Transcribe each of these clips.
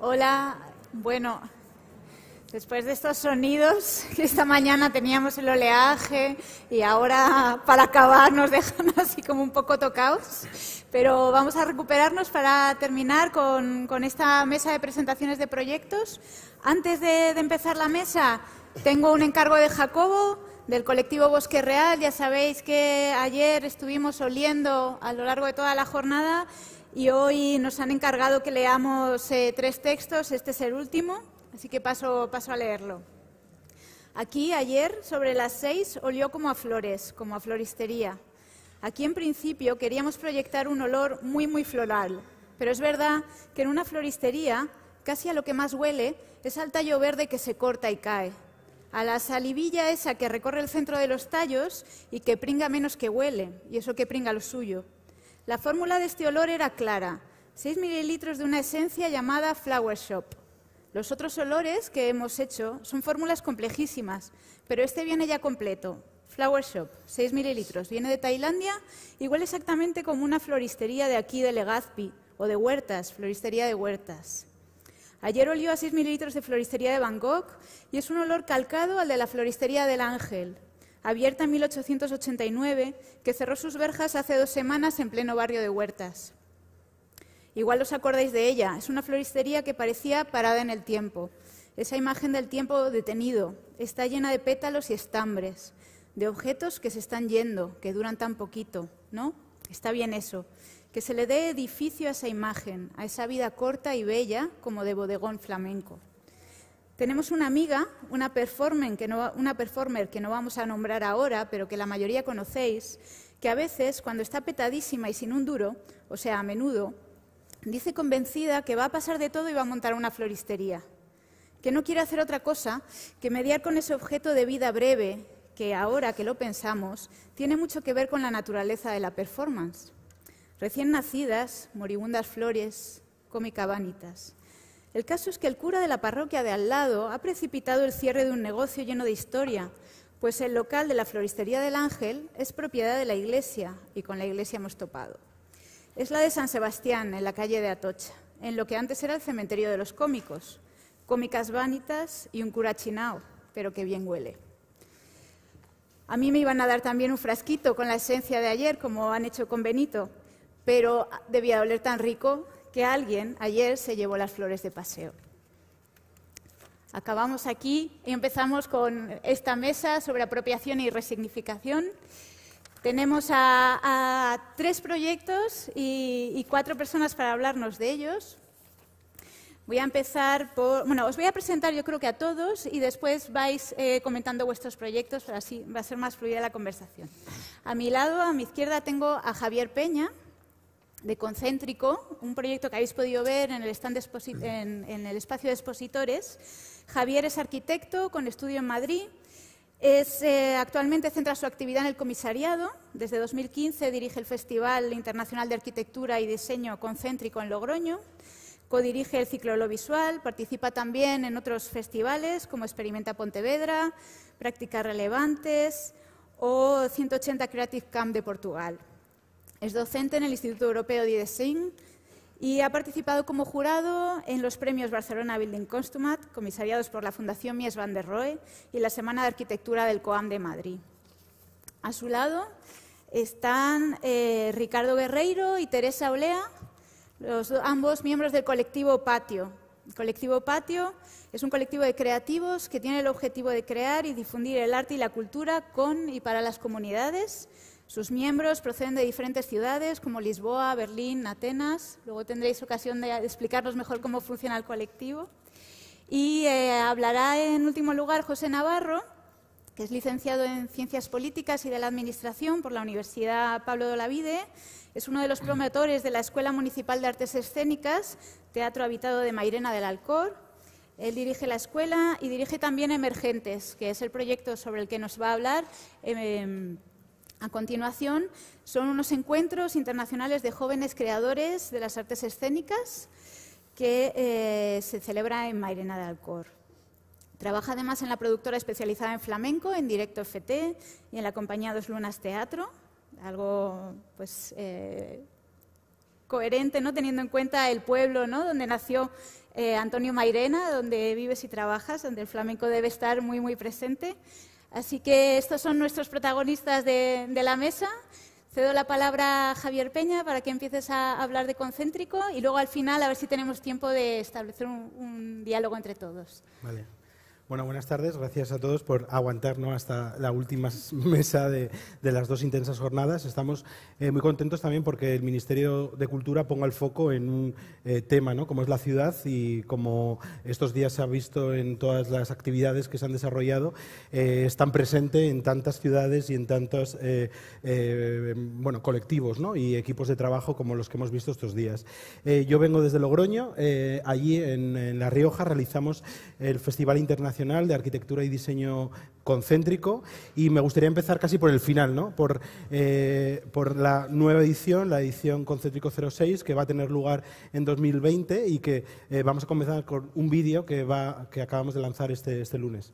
Hola, bueno, después de estos sonidos esta mañana teníamos el oleaje y ahora para acabar nos dejan así como un poco tocados, pero vamos a recuperarnos para terminar con, esta mesa de presentaciones de proyectos. Antes de empezar la mesa, tengo un encargo de Jacobo del colectivo Bosque Real. Ya sabéis que ayer estuvimos oliendo a lo largo de toda la jornada y hoy nos han encargado que leamos eh, tres textos, este es el último, así que paso, paso a leerlo. Aquí ayer, sobre las seis, olió como a flores, como a floristería. Aquí en principio queríamos proyectar un olor muy, muy floral, pero es verdad que en una floristería casi a lo que más huele es al tallo verde que se corta y cae, a la salivilla esa que recorre el centro de los tallos y que pringa menos que huele, y eso que pringa lo suyo. La fórmula de este olor era clara, 6 mililitros de una esencia llamada Flower Shop. Los otros olores que hemos hecho son fórmulas complejísimas, pero este viene ya completo. Flower Shop, 6 mililitros. Viene de Tailandia, igual exactamente como una floristería de aquí de Legazpi, o de huertas, floristería de huertas. Ayer olió a 6 mililitros de floristería de Bangkok y es un olor calcado al de la floristería del Ángel abierta en 1889, que cerró sus verjas hace dos semanas en pleno barrio de Huertas. Igual os acordáis de ella, es una floristería que parecía parada en el tiempo. Esa imagen del tiempo detenido está llena de pétalos y estambres, de objetos que se están yendo, que duran tan poquito, ¿no? Está bien eso, que se le dé edificio a esa imagen, a esa vida corta y bella como de bodegón flamenco. Tenemos una amiga, una performer, que no, vamos a nombrar ahora, pero que la mayoría conocéis, que a veces, cuando está petadísima y sin un duro, o sea, a menudo, dice convencida que va a pasar de todo y va a montar una floristería, que no quiere hacer otra cosa que mediar con ese objeto de vida breve que ahora que lo pensamos tiene mucho que ver con la naturaleza de la performance. Recién nacidas, moribundas flores, cómica vanitas. El caso es que el cura de la parroquia de al lado ha precipitado el cierre de un negocio lleno de historia, pues el local de la floristería del Ángel es propiedad de la iglesia y con la iglesia hemos topado. Es la de San Sebastián, en la calle de Atocha, en lo que antes era el cementerio de los cómicos, cómicas vanitas y un cura chinao, pero que bien huele. A mí me iban a dar también un frasquito con la esencia de ayer, como han hecho con Benito, pero debía oler tan rico que alguien ayer se llevó las flores de paseo. Acabamos aquí y empezamos con esta mesa sobre apropiación y resignificación. Tenemos a, tres proyectos y, cuatro personas para hablarnos de ellos. Voy a empezar por. Bueno, os voy a presentar, yo creo que a todos, y después vais eh, comentando vuestros proyectos, para así va a ser más fluida la conversación. A mi lado, a mi izquierda, tengo a Javier Peña de Concéntrico, un proyecto que habéis podido ver en el, stand en, el espacio de expositores. Javier es arquitecto con estudio en Madrid. Eh, actualmente centra su actividad en el comisariado. Desde 2015 dirige el Festival Internacional de Arquitectura y Diseño Concéntrico en Logroño. Codirige el ciclo Lo Visual. Participa también en otros festivales como Experimenta Pontevedra, Prácticas Relevantes o 180 Creative Camp de Portugal. Es docente en el Instituto Europeo de Design y ha participado como jurado en los premios Barcelona Building Consumat, comisariados por la Fundación Mies van der Rohe y la Semana de Arquitectura del COAM de Madrid. A su lado están eh, Ricardo Guerreiro y Teresa Olea, ambos miembros del colectivo Patio. El colectivo Patio es un colectivo de creativos que tiene el objetivo de crear y difundir el arte y la cultura con y para las comunidades sus miembros proceden de diferentes ciudades como Lisboa, Berlín, Atenas. Luego tendréis ocasión de explicarnos mejor cómo funciona el colectivo. Y eh, hablará en último lugar José Navarro, que es licenciado en Ciencias Políticas y de la Administración por la Universidad Pablo de Olavide. Es uno de los promotores de la Escuela Municipal de Artes Escénicas, Teatro Habitado de Mairena del Alcor. Él dirige la escuela y dirige también Emergentes, que es el proyecto sobre el que nos va a hablar. Em, a continuación, son unos encuentros internacionales de jóvenes creadores de las artes escénicas que eh, se celebra en Mairena de Alcor. Trabaja además en la productora especializada en flamenco, en Directo FT y en la compañía Dos Lunas Teatro, algo pues, eh, coherente, ¿no? teniendo en cuenta el pueblo ¿no? donde nació eh, Antonio Mairena, donde vives y trabajas, donde el flamenco debe estar muy, muy presente. Así que estos son nuestros protagonistas de, la mesa. Cedo la palabra a Javier Peña para que empieces a hablar de concéntrico y luego al final a ver si tenemos tiempo de establecer un, diálogo entre todos. Bueno, buenas tardes. Gracias a todos por aguantarnos hasta la última mesa de, las dos intensas jornadas. Estamos eh, muy contentos también porque el Ministerio de Cultura ponga el foco en un eh, tema, como es la ciudad y como estos días se ha visto en todas las actividades que se han desarrollado, eh, están presente en tantas ciudades y en tantos bueno, colectivos y equipos de trabajo como los que hemos visto estos días. yo vengo desde Logroño. allí, en La Rioja, realizamos el Festival Internacional de Arquitectura y Diseño Concéntrico. Y me gustaría empezar casi por el final, ¿no? por, eh, la nueva edición, la edición Concéntrico 06, que va a tener lugar en 2020 y que eh, vamos a comenzar con un vídeo que, acabamos de lanzar este, este lunes.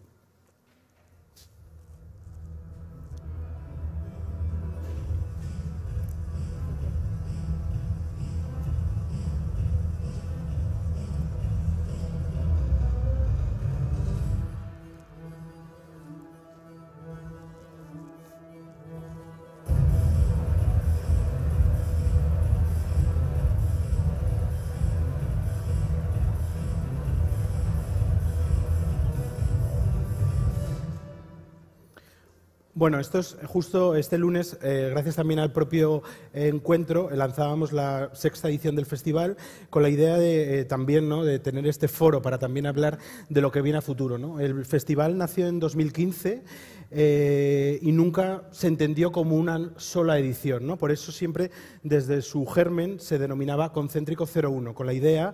Bueno, esto es eh, justo este lunes, eh, gracias también al propio encuentro, eh, lanzábamos la sexta edición del festival con la idea de también ¿no? de tener este foro para también hablar de lo que viene a futuro. ¿no? El festival nació en 2015. y nunca se entendió como una sola edición. ¿no? Por eso siempre desde su germen se denominaba Concéntrico 01, con la idea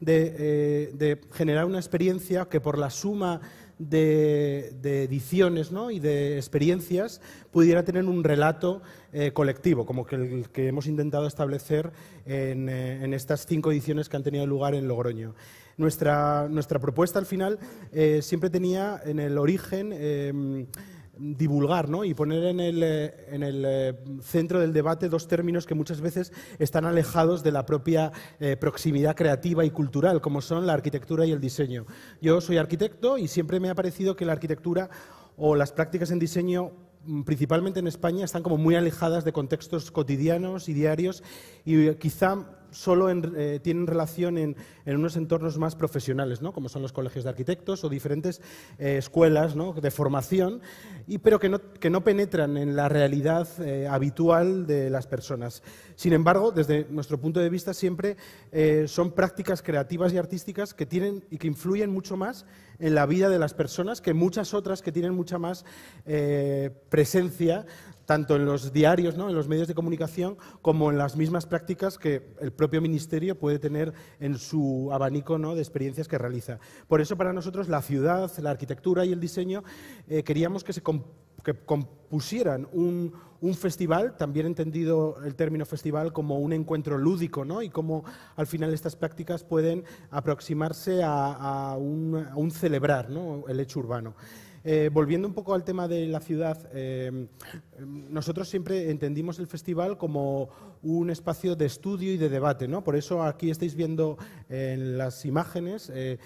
de generar una experiencia que por la suma de, ediciones ¿no? y de experiencias pudiera tener un relato eh, colectivo, como el que hemos intentado establecer eh, en, estas cinco ediciones que han tenido lugar en Logroño. Nuestra, propuesta al final eh, siempre tenía en el origen em, divulgar y poner en el, eh, en el, eh, centro del debate dos términos que muchas veces están alejados de la propia eh, proximidad creativa y cultural, como son la arquitectura y el diseño. Yo soy arquitecto y siempre me ha parecido que la arquitectura o las prácticas en diseño mm, principalmente en España, están como muy alejadas de contextos cotidianos y diarios y quizá solo eh, tienen relación en, unos entornos más profesionales, como son los colegios de arquitectos o diferentes eh, escuelas de formación, pero que no, penetran en la realidad eh, habitual de las personas. Sin embargo, desde nuestro punto de vista, siempre son prácticas creativas y artísticas que tienen y que influyen mucho más en la vida de las personas que muchas otras que tienen mucha más presencia tanto en los diarios, ¿no? en los medios de comunicación, como en las mismas prácticas que el propio ministerio puede tener en su abanico de experiencias que realiza. Por eso para nosotros la ciudad, la arquitectura y el diseño eh, queríamos que se compusieran un, festival, también entendido el término festival como un encuentro lúdico, ¿no? Y cómo al final estas prácticas pueden aproximarse a, un, un, celebrar, ¿no? El hecho urbano. Eh, volviendo un poco al tema de la ciudad, em, nosotros siempre entendimos el festival como un espacio de estudio y de debate, ¿no? Por eso aquí estáis viendo eh, en las imágenes eh,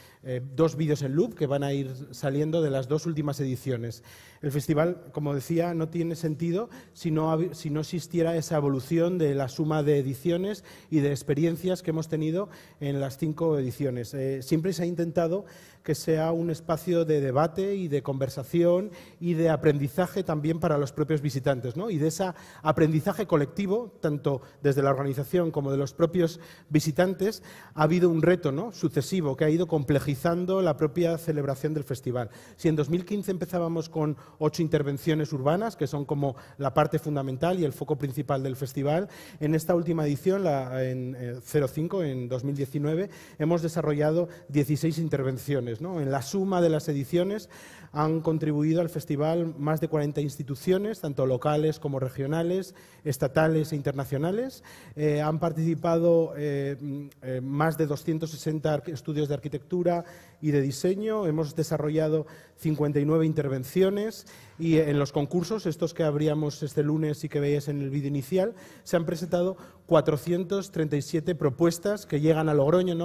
dos vídeos en loop que van a ir saliendo de las dos últimas ediciones. El festival, como decía, no tiene sentido si no, si no existiera esa evolución de la suma de ediciones y de experiencias que hemos tenido en las cinco ediciones. siempre se ha intentado que sea un espacio de debate y de conversación y de aprendizaje también para los propios visitantes, Y de ese aprendizaje colectivo, tanto desde la organización como de los propios visitantes, ha habido un reto sucesivo que ha ido complejizando la propia celebración del festival. Si en 2015 empezábamos con ocho intervenciones urbanas, que son como la parte fundamental y el foco principal del festival, en esta última edición, la, en 05, eh, en 2019, hemos desarrollado 16 intervenciones en la suma de las ediciones han contribuido al festival más de 40 instituciones, tanto locales como regionales, estatales e internacionales. Eh, han participado eh, mm, eh, más de 260 estudios de arquitectura, y de diseño. Hemos desarrollado 59 intervenciones y en los concursos, estos que abríamos este lunes y que veías en el vídeo inicial, se han presentado 437 propuestas que llegan a Logroño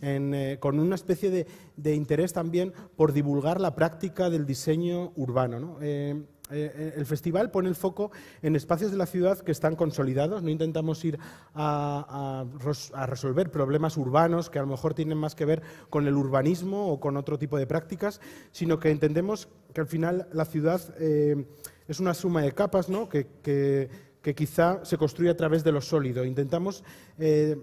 eh, con una especie de, interés también por divulgar la práctica del diseño urbano. Eh, eh, eh, el festival pone el foco en espacios de la ciudad que están consolidados, no intentamos ir a, resolver problemas urbanos que a lo mejor tienen más que ver con el urbanismo o con otro tipo de prácticas, sino que entendemos que al final la ciudad eh, es una suma de capas, ¿no? que que quizá se construye a través de lo sólido. Intentamos eh,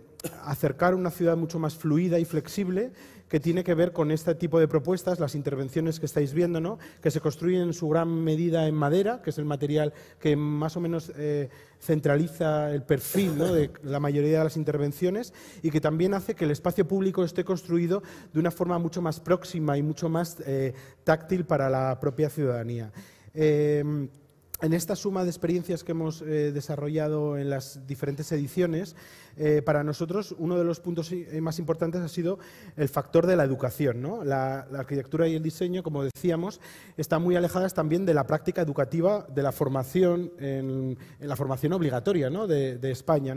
acercar una ciudad mucho más fluida y flexible que tiene que ver con este tipo de propuestas, las intervenciones que estáis viendo, ¿no? que se construyen en su gran medida en madera, que es el material que más o menos eh, centraliza el perfil de la mayoría de las intervenciones y que también hace que el espacio público esté construido de una forma mucho más próxima y mucho más eh, táctil para la propia ciudadanía en esta suma de experiencias que hemos eh, desarrollado en las diferentes ediciones, eh, para nosotros uno de los puntos eh, más importantes ha sido el factor de la educación. La, arquitectura y el diseño, como decíamos, están muy alejadas también de la práctica educativa, de la formación, en, la formación obligatoria de, España.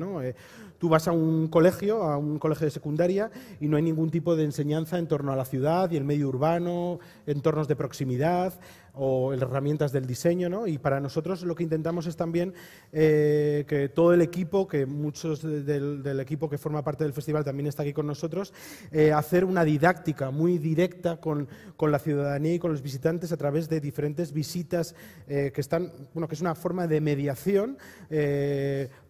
Tú vas a un colegio, a un colegio de secundaria, y no hay ningún tipo de enseñanza en torno a la ciudad y el medio urbano, entornos de proximidad o herramientas del diseño, ¿no? Y para nosotros lo que intentamos es también eh, que todo el equipo, que muchos del, equipo que forma parte del festival también está aquí con nosotros, eh, hacer una didáctica muy directa con, la ciudadanía y con los visitantes a través de diferentes visitas eh, que están, bueno, que es una forma de mediación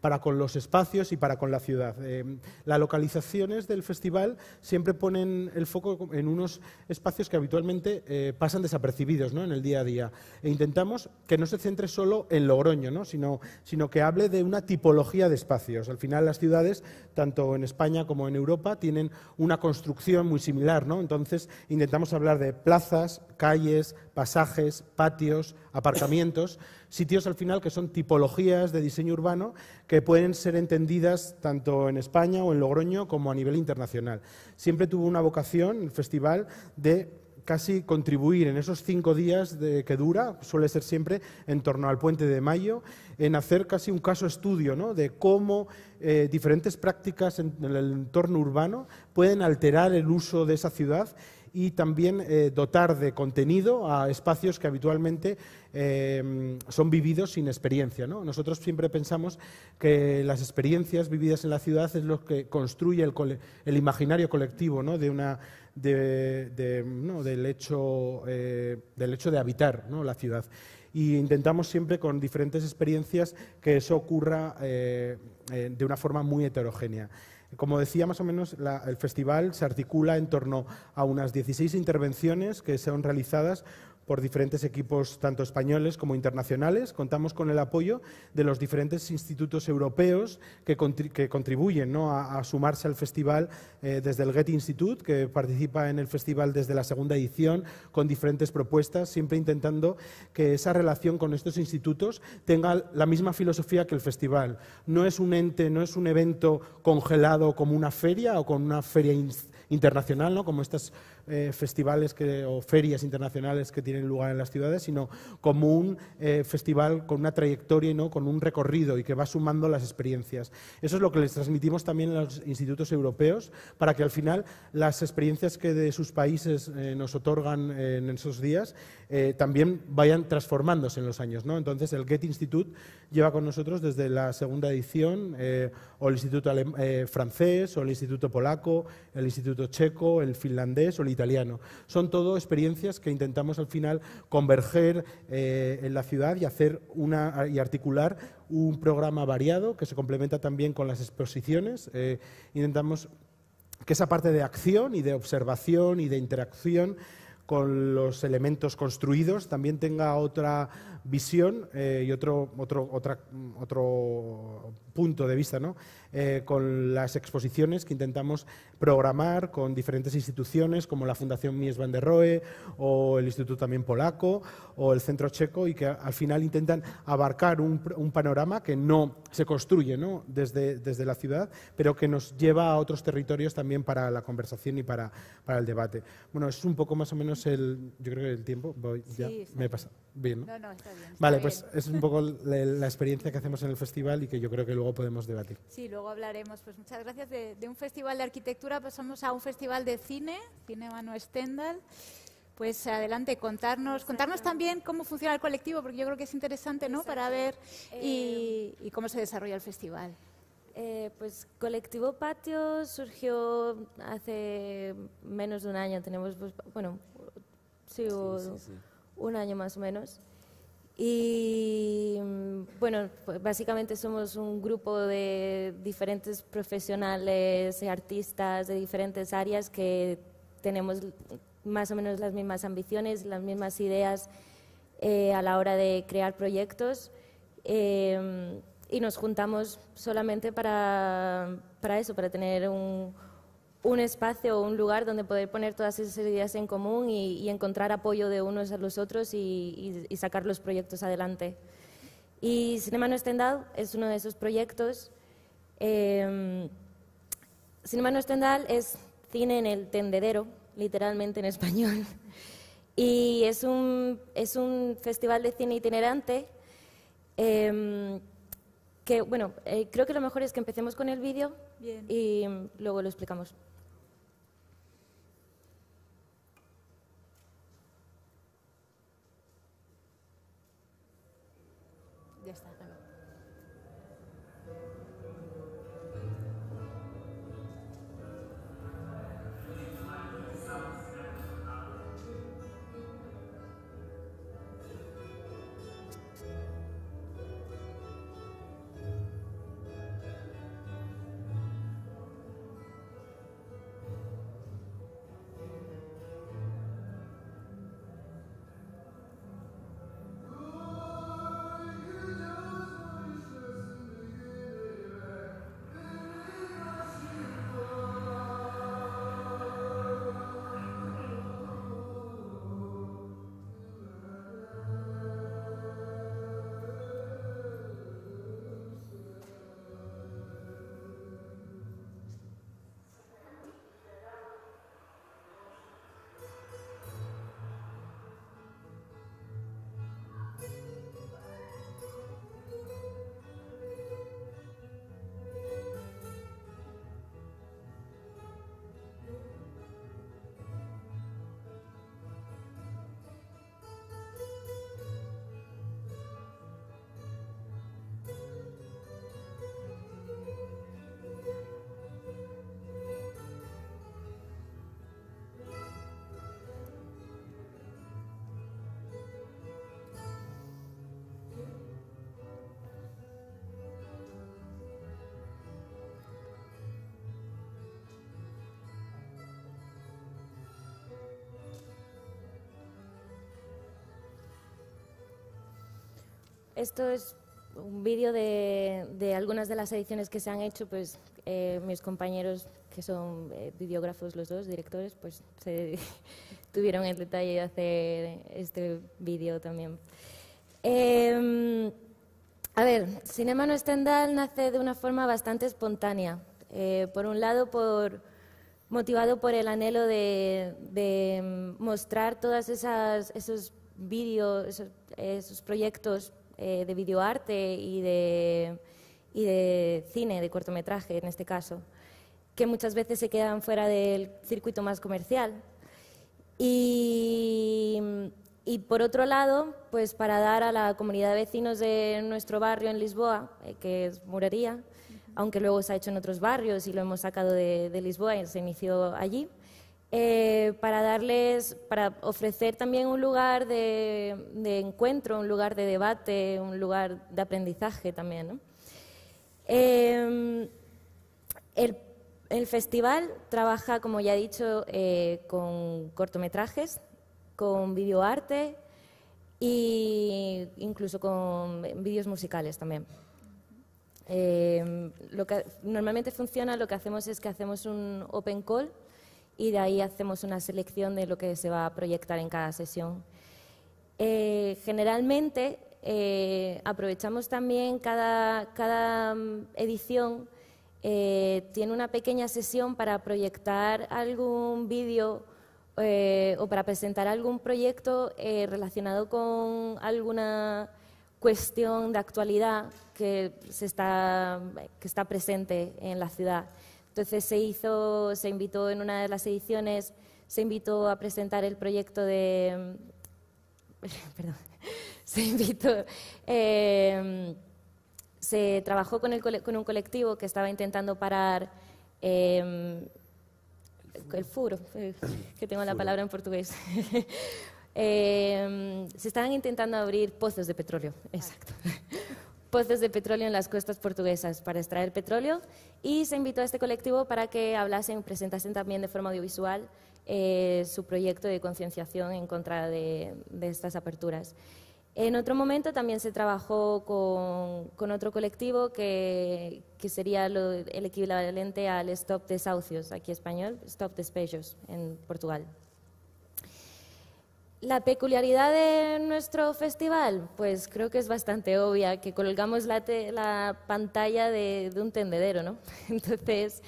para con los espacios y para con la ciudad. Em, las localizaciones del festival siempre ponen el foco en unos espacios que habitualmente eh, pasan desapercibidos en el día a día. E intentamos que no se centre solo en Logroño, sino, que hable de una tipología de espacios. Al final las ciudades, tanto en España como en Europa, tienen una construcción muy similar. ¿no? Entonces intentamos hablar de plazas, calles, pasajes, patios, aparcamientos, sitios al final que son tipologías de diseño urbano que pueden ser entendidas tanto en España o en Logroño como a nivel internacional. Siempre tuvo una vocación el festival de casi contribuir en esos cinco días de, que dura, suele ser siempre en torno al puente de mayo, en hacer casi un caso estudio de cómo eh, diferentes prácticas en el entorno urbano pueden alterar el uso de esa ciudad y también eh, dotar de contenido a espacios que habitualmente eh, son vividos sin experiencia. Nosotros siempre pensamos que las experiencias vividas en la ciudad es lo que construye el, imaginario colectivo del, hecho, eh, del hecho de habitar la ciudad. Y intentamos siempre con diferentes experiencias que eso ocurra de una forma muy heterogénea. Como decía, más o menos el festival se articula en torno a unas 16 intervenciones que son realizadas por diferentes equipos, tanto españoles como internacionales. Contamos con el apoyo de los diferentes institutos europeos que, contribuyen a, sumarse al festival, eh, desde el Getty Institute, que participa en el festival desde la segunda edición, con diferentes propuestas, siempre intentando que esa relación con estos institutos tenga la misma filosofía que el festival. No es un ente, no es un evento congelado como una feria o con una feria internacional, ¿no? como estas eh, festivales o ferias internacionales que tienen lugar en las ciudades, sino como un eh, festival con una trayectoria, ¿no? con un recorrido y que va sumando las experiencias. Eso es lo que les transmitimos también a los institutos europeos para que al final las experiencias que de sus países eh, nos otorgan en esos días también vayan transformándose en los años. Entonces el Get Institute lleva con nosotros desde la segunda edición o el Instituto francés o el Instituto polaco, el Instituto checo, el finlandés o el italiano. Son todo experiencias que intentamos al final converger eh, en la ciudad y hacer una y articular un programa variado que se complementa también con las exposiciones. Eh, intentamos que esa parte de acción y de observación y de interacción con los elementos construidos también tenga otra visión eh, y otro, otro, otro punto de vista, ¿no? Eh, con las exposiciones que intentamos programar con diferentes instituciones como la Fundación Mies van der Rohe o el Instituto también Polaco o el Centro Checo y que al final intentan abarcar un, panorama que no se construye ¿no? Desde, la ciudad, pero que nos lleva a otros territorios también para la conversación y para, el debate. Bueno, es un poco más o menos el, yo creo que el tiempo, voy, ya me he pasado. Bien. No, no, está bien. vale, pues es un poco la, experiencia que hacemos en el festival y que yo creo que luego podemos debatir. Sí, luego hablaremos. Pues muchas gracias. De, un festival de arquitectura pasamos a un festival de cine, Cine Mano Stendhal. Pues adelante, contarnos, contarnos también cómo funciona el colectivo, porque yo creo que es interesante, ¿no? Para ver eh, y, cómo se desarrolla el festival. Eh, pues Colectivo Patio surgió hace menos de un año. Tenemos, pues, bueno, un año más o menos. Y mm, bueno, pues, básicamente somos un grupo de diferentes profesionales, artistas de diferentes áreas que tenemos más o menos las mismas ambiciones, las mismas ideas eh, a la hora de crear proyectos. Em, y nos juntamos solamente para eso, para tener un, un espacio o un lugar donde poder poner todas esas ideas en común y, encontrar apoyo de unos a los otros y, sacar los proyectos adelante. Y Cinema No Estendal es uno de esos proyectos. Em, Cinema No Estendal es cine en el tendedero, literalmente en español. Y es un, es un festival de cine itinerante em, que, bueno, eh, creo que lo mejor es que empecemos con el vídeo y luego lo explicamos. Esto es un vídeo de, algunas de las ediciones que se han hecho, pues eh, mis compañeros que son eh, videógrafos los dos, directores, pues tuvieron el detalle de hacer este vídeo también. Em, a ver, Cinema No Estendal nace de una forma bastante espontánea. Eh, por un lado, motivado por el anhelo de, em, mostrar todas esas esos vídeos, esos proyectos eh, de videoarte y de, cine, de cortometraje en este caso, que muchas veces se quedan fuera del circuito más comercial. Y, por otro lado, pues para dar a la comunidad de vecinos de nuestro barrio en Lisboa, eh, que es Murería, aunque luego se ha hecho en otros barrios y lo hemos sacado de, de Lisboa y se inició allí, eh, para darles, para ofrecer también un lugar de, encuentro, un lugar de debate, un lugar de aprendizaje también. Em, el, festival trabaja, como ya he dicho, eh, con cortometrajes, con videoarte e incluso con vídeos musicales también. Em, lo que, normalmente funciona, lo que hacemos es que hacemos un open call y de ahí hacemos una selección de lo que se va a proyectar en cada sesión. Eh, generalmente eh, aprovechamos también cada, cada mm, edición, eh, tiene una pequeña sesión para proyectar algún vídeo o para presentar algún proyecto relacionado con alguna cuestión de actualidad que, que está presente en la ciudad. Entonces se hizo, se invitó en una de las ediciones, se invitó a presentar el proyecto de, perdón, se invitó, em, se trabajó con, un colectivo que estaba intentando parar em, el furo, que tengo la palabra en portugués. Em, se estaban intentando abrir pozos de petróleo, ah. exacto pozos pues, de petróleo en las costas portuguesas para extraer petróleo y se invitó a este colectivo para que hablasen, presentasen también de forma audiovisual eh, su proyecto de concienciación en contra de, estas aperturas. En otro momento también se trabajó con, otro colectivo que, sería el equivalente al Stop Desahucios, aquí español, Stop Despejos en Portugal. La peculiaridad de nuestro festival, pues creo que es bastante obvia, que colgamos la, pantalla de, un tendedero, ¿no? Entonces,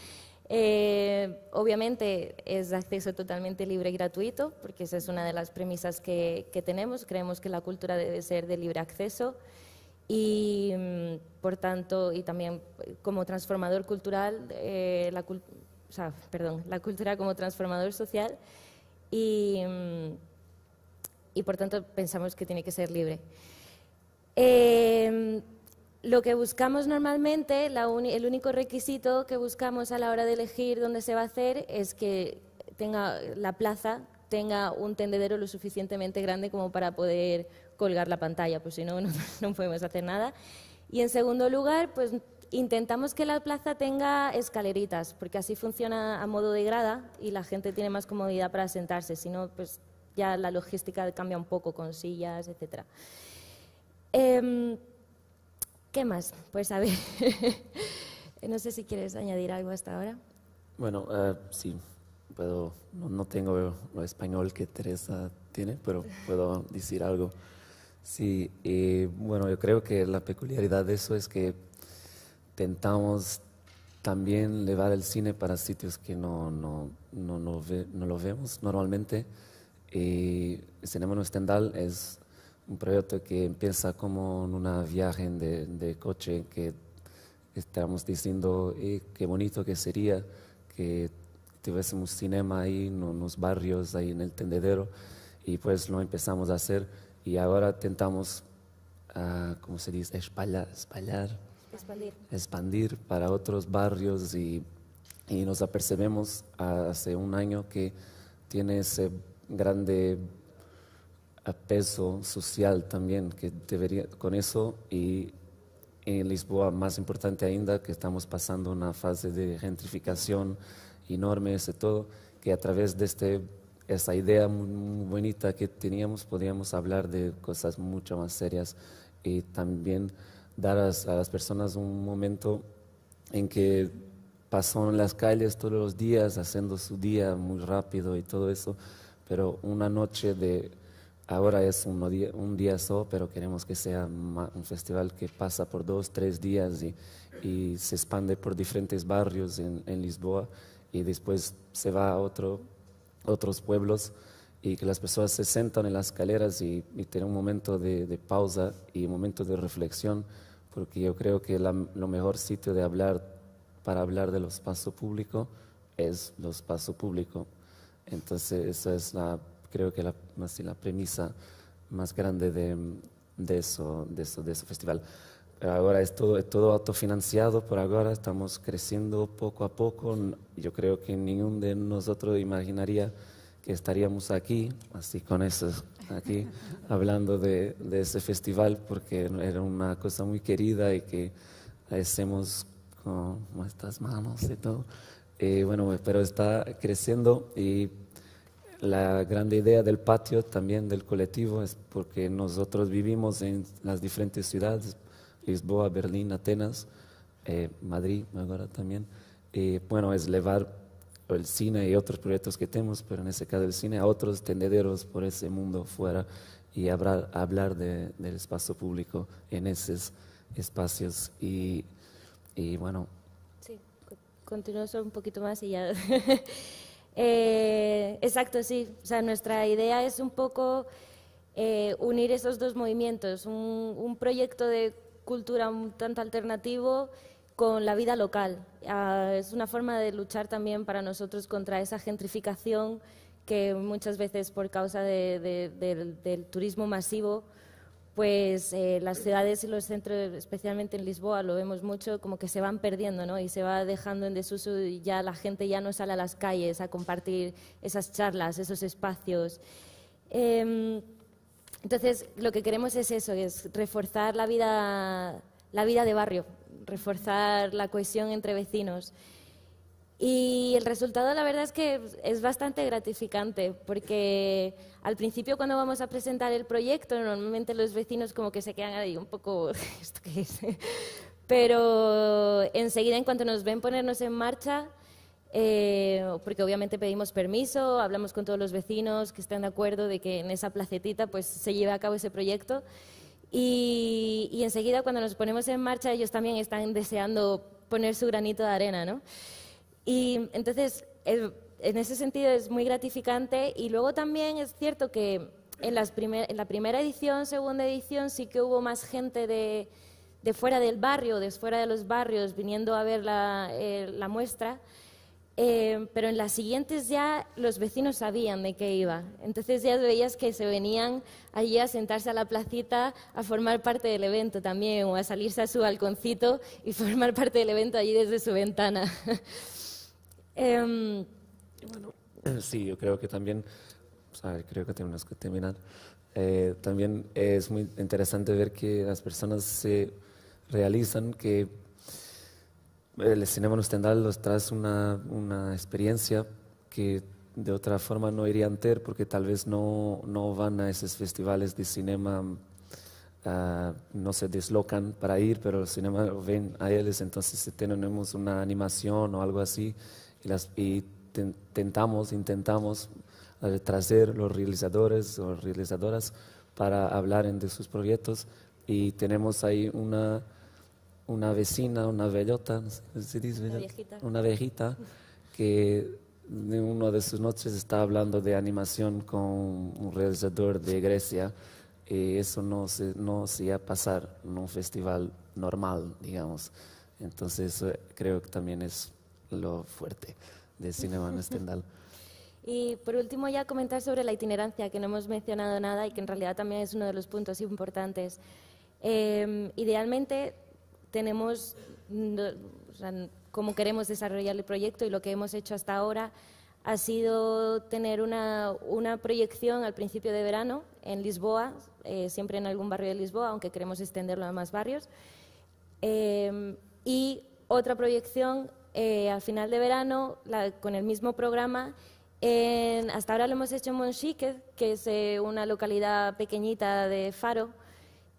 eh, obviamente es acceso totalmente libre y gratuito, porque esa es una de las premisas que, tenemos. Creemos que la cultura debe ser de libre acceso y, mm, por tanto, y también eh, como transformador cultural, eh, la, o sea, perdón, la cultura como transformador social y mm, y por tanto pensamos que tiene que ser libre. Em, lo que buscamos normalmente, el único requisito que buscamos a la hora de elegir dónde se va a hacer es que tenga la plaza tenga un tendedero lo suficientemente grande como para poder colgar la pantalla, pues si no, no, podemos hacer nada. Y en segundo lugar, pues intentamos que la plaza tenga escaleritas, porque así funciona a modo de grada y la gente tiene más comodidad para sentarse, si no, pues ya la logística cambia un poco con sillas, etc. Em, ¿Qué más? Pues a ver, no sé si quieres añadir algo hasta ahora. Bueno, eh, sí, puedo, no, tengo lo español que Teresa tiene, pero puedo decir algo. Sí, bueno, yo creo que la peculiaridad de eso es que tentamos también llevar el cine para sitios que no, no, no, lo vemos normalmente. Y No Stendhal es un proyecto que empieza como en una viaje de, de, coche que estábamos diciendo eh, qué bonito que sería que tuviésemos cinema ahí en unos barrios, ahí en el tendedero, y pues lo empezamos a hacer y ahora intentamos uh, ¿cómo se dice?, espallar, espallar expandir. para otros barrios y, y nos apercebemos hace un año que tiene ese grande peso social también que debería con eso y en Lisboa más importante ainda que estamos pasando una fase de gentrificación enorme ese todo que a través de este esa idea muy, bonita que teníamos podíamos hablar de cosas mucho más serias y también dar a, las personas un momento en que pasó en las calles todos los días haciendo su día muy rápido y todo eso pero una noche de, ahora es un día, solo, pero queremos que sea un festival que pasa por dos, tres días y, se expande por diferentes barrios en, Lisboa y después se va a otros pueblos y que las personas se sentan en las escaleras y, tengan un momento de, pausa y un momento de reflexión, porque yo creo que el lo mejor sitio de hablar para hablar del espacio público es el espacio público. Entonces, esa es la, creo que la, más, la premisa más grande de, de, eso, de, eso, de ese festival. Pero Ahora es todo, todo autofinanciado por ahora, estamos creciendo poco a poco. Yo creo que ninguno de nosotros imaginaría que estaríamos aquí, así con eso, aquí, hablando de, de ese festival, porque era una cosa muy querida y que hacemos con nuestras manos y todo. Eh, bueno, pero está creciendo y la grande idea del patio también del colectivo es porque nosotros vivimos en las diferentes ciudades, Lisboa, Berlín, Atenas, eh, Madrid ahora también. Y bueno, es llevar el cine y otros proyectos que tenemos, pero en ese caso el cine, a otros tendederos por ese mundo fuera y hablar, hablar del espacio público en esos espacios. y bueno, continúo solo un poquito más y ya. Eh, exacto, sí. O sea, nuestra idea es un poco eh, unir esos dos movimientos, un, proyecto de cultura un tanto alternativo con la vida local. Ah, es una forma de luchar también para nosotros contra esa gentrificación que muchas veces por causa del turismo masivo pues eh, las ciudades y los centros, especialmente en Lisboa, lo vemos mucho, como que se van perdiendo, ¿no? Y se va dejando en desuso y ya la gente ya no sale a las calles a compartir esas charlas, esos espacios. Em, entonces, lo que queremos es eso, es reforzar la vida, la vida de barrio, reforzar la cohesión entre vecinos. Y el resultado, la verdad es que es bastante gratificante, porque al principio cuando vamos a presentar el proyecto, normalmente los vecinos como que se quedan ahí un poco, Pero enseguida, en cuanto nos ven ponernos en marcha, eh, porque obviamente pedimos permiso, hablamos con todos los vecinos que estén de acuerdo de que en esa placetita pues, se lleve a cabo ese proyecto. Y, y enseguida cuando nos ponemos en marcha ellos también están deseando poner su granito de arena, ¿no? Y entonces, en ese sentido es muy gratificante. Y luego también es cierto que en, la primera edición, segunda edición, sí que hubo más gente de, de, fuera del barrio, de fuera de los barrios, viniendo a ver la, eh, la muestra. Eh, pero en las siguientes ya los vecinos sabían de qué iba. Entonces ya veías que se venían allí a sentarse a la placita a formar parte del evento también o a salirse a su balconcito y formar parte del evento allí desde su ventana. Em, sí, yo creo que también, creo que tenemos que terminar. Eh, también es muy interesante ver que las personas se realizan que el cinema nos los trae una, una experiencia que de otra forma no irían a tener porque tal vez no, no van a esos festivales de cinema, ah, no se deslocan para ir, pero el cinema ven a ellos, entonces si tenemos una animación o algo así, y, las, intentamos eh, traer los realizadores o realizadoras para hablar de sus proyectos y tenemos ahí una, una vecina, una bellota, ¿se Una viejita. que en una de sus noches está hablando de animación con un realizador de Grecia y eso no se, no se iba a pasar en un festival normal, digamos. Entonces eh, creo que también es lo fuerte de Cineman estendal Y por último, ya comentar sobre la itinerancia, que no hemos mencionado nada y que en realidad también es uno de los puntos importantes. Em, idealmente, tenemos mm, como queremos desarrollar el proyecto y lo que hemos hecho hasta ahora ha sido tener una, una proyección al principio de verano en Lisboa, eh, siempre en algún barrio de Lisboa, aunque queremos extenderlo a más barrios. Em, y otra proyección eh, al final de verano con el mismo programa. hasta ahora lo hemos hecho en Monchique, que es eh, una localidad pequeñita de Faro,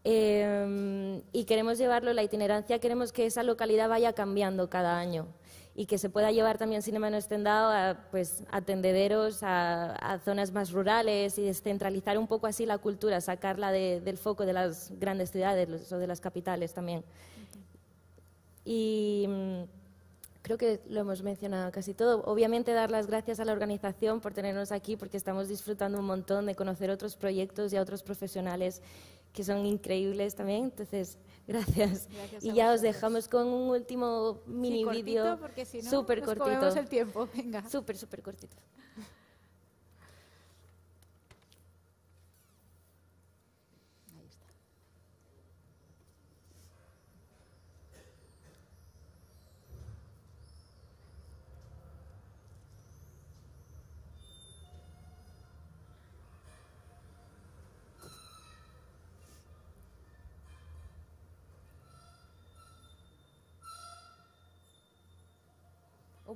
eh, y queremos llevarlo, la itinerancia, queremos que esa localidad vaya cambiando cada año y que se pueda llevar también Cinema No Extendado a, pues, a tendederos, a, a, zonas más rurales y descentralizar un poco así la cultura, sacarla del foco de las grandes ciudades o de las capitales también. Y creo que lo hemos mencionado casi todo. Obviamente dar las gracias a la organización por tenernos aquí porque estamos disfrutando un montón de conocer otros proyectos y a otros profesionales que son increíbles también. Entonces, gracias. y ya os dejamos con un último mini vídeo. cortito. Porque si no, nos cortito. el tiempo. Venga. Súper, súper cortito.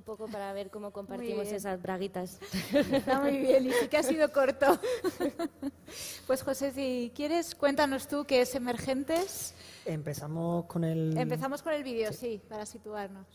poco para ver cómo compartimos esas braguitas. Está muy bien, y sí que ha sido corto. Pues José, si quieres, cuéntanos tú qué es Emergentes. Empezamos con el... Empezamos con el vídeo, sí, para situarnos.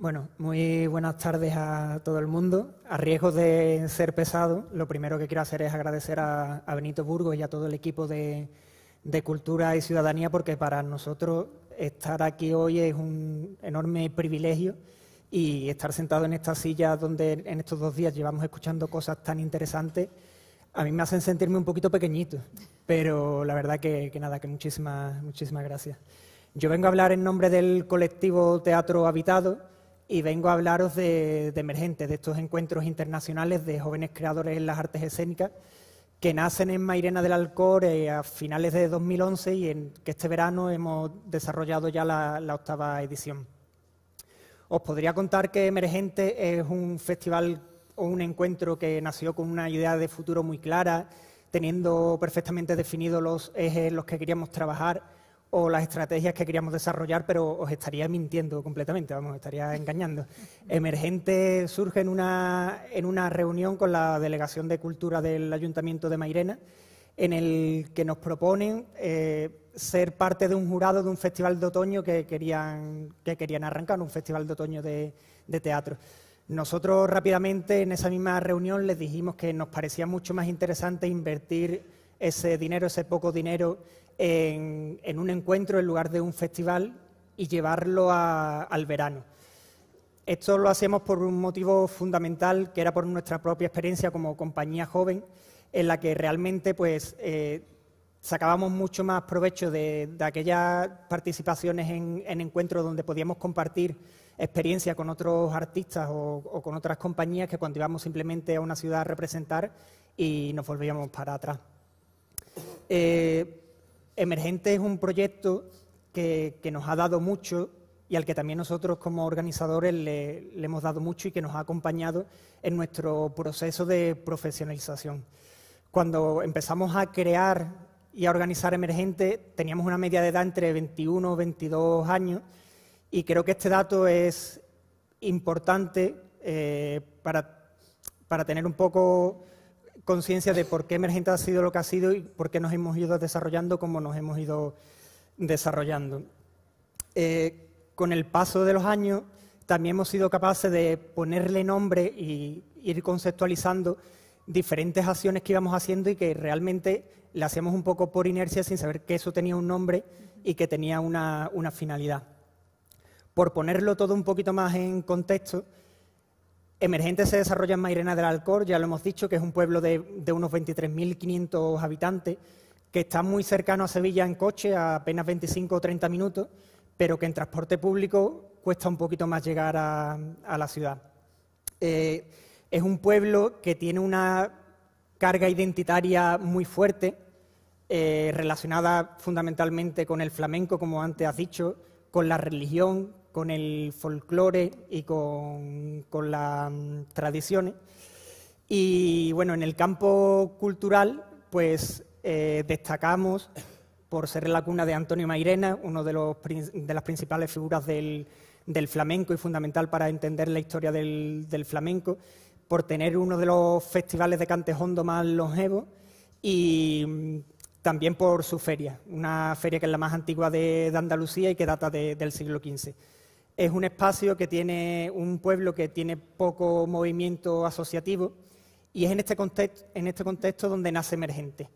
Bueno, muy buenas tardes a todo el mundo. A riesgo de ser pesado, lo primero que quiero hacer es agradecer a, Benito Burgos y a todo el equipo de, Cultura y Ciudadanía, porque para nosotros estar aquí hoy es un enorme privilegio y estar sentado en esta silla donde en estos dos días llevamos escuchando cosas tan interesantes, a mí me hacen sentirme un poquito pequeñito, pero la verdad que, que nada, que muchísimas, muchísimas gracias. Yo vengo a hablar en nombre del colectivo Teatro Habitado y vengo a hablaros de, EMERGENTE, emergentes, de estos encuentros internacionales de jóvenes creadores en las artes escénicas que nacen en Mairena del Alcor eh, a finales de 2011 y en que este verano hemos desarrollado ya la, la octava edición. Os podría contar que Emergente es un festival o un encuentro que nació con una idea de futuro muy clara, teniendo perfectamente definidos los ejes en los que queríamos trabajar o las estrategias que queríamos desarrollar, pero os estaría mintiendo completamente, vamos, estaría engañando. Emergente surge en una, reunión con la Delegación de Cultura del Ayuntamiento de Mairena, en el que nos proponen eh, ser parte de un jurado de un festival de otoño que querían, arrancar, un festival de otoño de teatro. Nosotros rápidamente en esa misma reunión les dijimos que nos parecía mucho más interesante invertir ese dinero, ese poco dinero, en, un encuentro en lugar de un festival y llevarlo al verano. Esto lo hacemos por un motivo fundamental, que era por nuestra propia experiencia como compañía joven, en la que realmente pues, eh, sacábamos mucho más provecho de, aquellas participaciones en, encuentros donde podíamos compartir experiencia con otros artistas o, con otras compañías que cuando íbamos simplemente a una ciudad a representar y nos volvíamos para atrás. Eh, emergente es un proyecto que, nos ha dado mucho y al que también nosotros como organizadores le, hemos dado mucho y que nos ha acompañado en nuestro proceso de profesionalización. Cuando empezamos a crear y a organizar emergente, teníamos una media de edad entre 21 y 22 años y creo que este dato es importante eh, para, tener un poco conciencia de por qué Emergente ha sido lo que ha sido y por qué nos hemos ido desarrollando como nos hemos ido desarrollando. Eh, con el paso de los años también hemos sido capaces de ponerle nombre y ir conceptualizando diferentes acciones que íbamos haciendo y que realmente le hacíamos un poco por inercia sin saber que eso tenía un nombre y que tenía una finalidad. Por ponerlo todo un poquito más en contexto, Emergente se desarrolla en Mairena del Alcor, ya lo hemos dicho, que es un pueblo de, unos 23.500 habitantes, que está muy cercano a Sevilla en coche, a apenas 25 o 30 minutos, pero que en transporte público cuesta un poquito más llegar a, la ciudad. Eh, es un pueblo que tiene una carga identitaria muy fuerte, eh, relacionada fundamentalmente con el flamenco, como antes has dicho, con la religión, con el folclore y con, las mm, tradiciones. Y bueno, en el campo cultural, pues eh, destacamos por ser la cuna de Antonio Mairena, uno de, los, de las principales figuras del, flamenco y fundamental para entender la historia del, flamenco, por tener uno de los festivales de cantejondo más longevos y mm, también por su feria, una feria que es la más antigua de, Andalucía y que data del siglo XV. Es un espacio que tiene un pueblo que tiene poco movimiento asociativo y es este en este contexto, donde nace Emergente.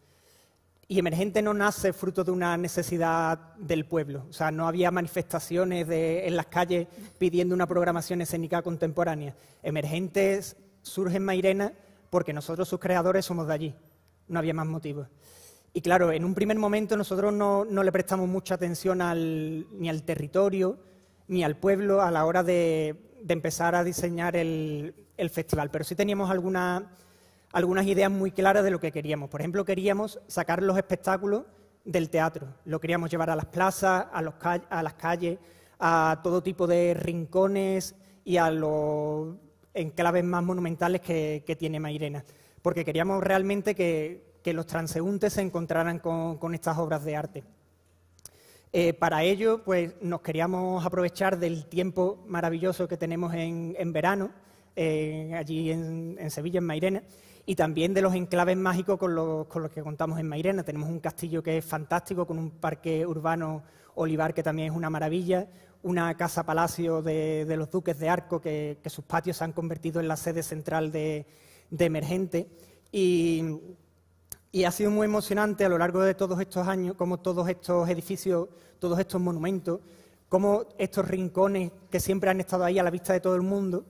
Y Emergente no nace fruto de una necesidad del pueblo. O sea, no había manifestaciones en las calles pidiendo una programación escénica contemporánea. Emergente surge en Mairena porque nosotros, sus creadores, somos de allí. No había más motivos. Y claro, en un primer momento nosotros no, le prestamos mucha atención ni al territorio, ni al pueblo a la hora de, empezar a diseñar el, festival, pero sí teníamos algunas ideas muy claras de lo que queríamos. Por ejemplo, queríamos sacar los espectáculos del teatro, lo queríamos llevar a las plazas, a, las calles, a todo tipo de rincones y a los enclaves más monumentales que, tiene Mairena, porque queríamos realmente que, los transeúntes se encontraran con estas obras de arte. Eh, para ello, pues nos queríamos aprovechar del tiempo maravilloso que tenemos en, verano, allí en, en, Sevilla, en Mairena, y también de los enclaves mágicos con los, que contamos en Mairena. Tenemos un castillo que es fantástico, con un parque urbano olivar que también es una maravilla, una casa palacio de, los duques de Arco, que, sus patios se han convertido en la sede central de, de Emergente. Y y ha sido muy emocionante a lo largo de todos estos años, como todos estos edificios, todos estos monumentos, como estos rincones que siempre han estado ahí a la vista de todo el mundo,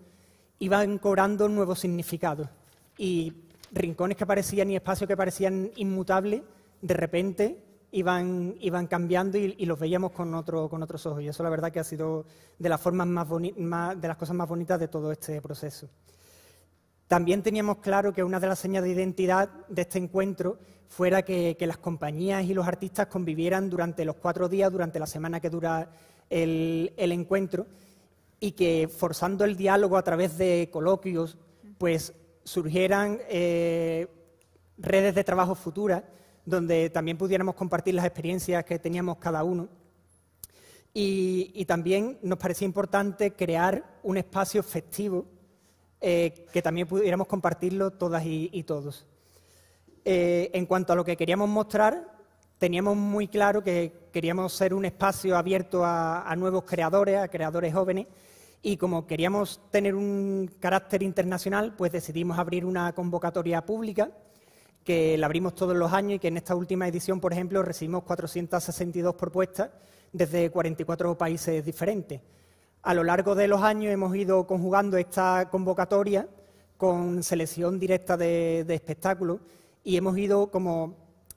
iban cobrando nuevos significados. Y rincones que parecían y espacios que parecían inmutables, de repente iban, cambiando y, los veíamos con, otro, con otros ojos. Y eso la verdad que ha sido de las, más, de las cosas más bonitas de todo este proceso. También teníamos claro que una de las señas de identidad de este encuentro fuera que, las compañías y los artistas convivieran durante los cuatro días, durante la semana que dura el, encuentro, y que forzando el diálogo a través de coloquios, pues surgieran eh, redes de trabajo futuras, donde también pudiéramos compartir las experiencias que teníamos cada uno. y también nos parecía importante crear un espacio festivo eh, que también pudiéramos compartirlo todas y, todos. Eh, en cuanto a lo que queríamos mostrar, teníamos muy claro que queríamos ser un espacio abierto a, a nuevos creadores, a creadores jóvenes, y como queríamos tener un carácter internacional, pues decidimos abrir una convocatoria pública que la abrimos todos los años y que en esta última edición, por ejemplo, recibimos 462 propuestas desde 44 países diferentes. A lo largo de los años hemos ido conjugando esta convocatoria con selección directa de, espectáculos y hemos ido como